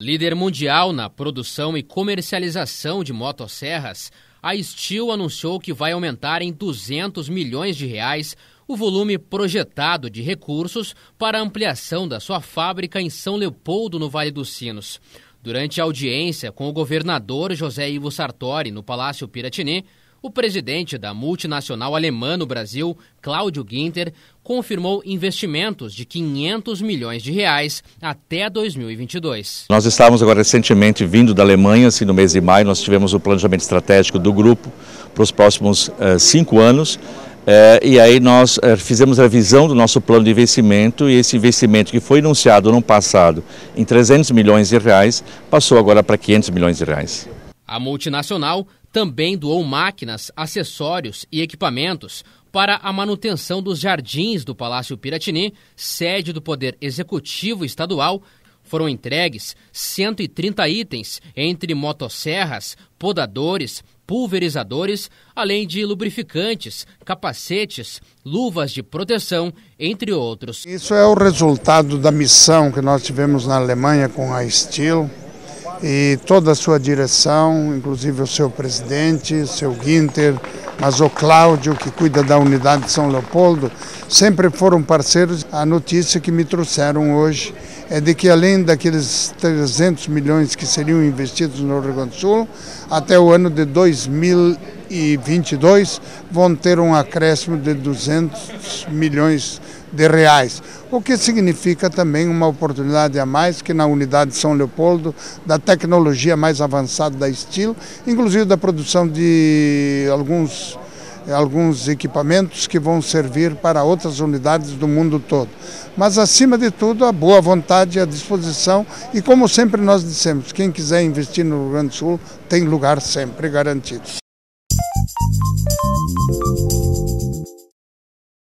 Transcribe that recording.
Líder mundial na produção e comercialização de motosserras, a Steel anunciou que vai aumentar em 200 milhões de reais o volume projetado de recursos para a ampliação da sua fábrica em São Leopoldo, no Vale dos Sinos. Durante a audiência com o governador José Ivo Sartori no Palácio Piratini, o presidente da multinacional alemã no Brasil, Cláudio Ginter, confirmou investimentos de 500 milhões de reais até 2022. Nós estávamos agora recentemente vindo da Alemanha, assim, no mês de maio, nós tivemos o planejamento estratégico do grupo para os próximos uh, cinco anos. É, e aí nós é, fizemos a revisão do nosso plano de investimento e esse investimento que foi anunciado no passado em 300 milhões de reais passou agora para 500 milhões de reais. A multinacional também doou máquinas, acessórios e equipamentos para a manutenção dos jardins do Palácio Piratini, sede do Poder Executivo Estadual. Foram entregues 130 itens, entre motosserras, podadores, pulverizadores, além de lubrificantes, capacetes, luvas de proteção, entre outros. Isso é o resultado da missão que nós tivemos na Alemanha com a Steel e toda a sua direção, inclusive o seu presidente, o seu Guinter, mas o Cláudio, que cuida da unidade de São Leopoldo, sempre foram parceiros. A notícia que me trouxeram hoje é de que além daqueles 300 milhões que seriam investidos no Rio Grande do Sul, até o ano de 2022 vão ter um acréscimo de 200 milhões de reais, o que significa também uma oportunidade a mais que na unidade São Leopoldo, da tecnologia mais avançada da estilo, inclusive da produção de alguns alguns equipamentos que vão servir para outras unidades do mundo todo. Mas, acima de tudo, a boa vontade e a disposição. E, como sempre nós dissemos, quem quiser investir no Rio Grande do Sul tem lugar sempre garantido.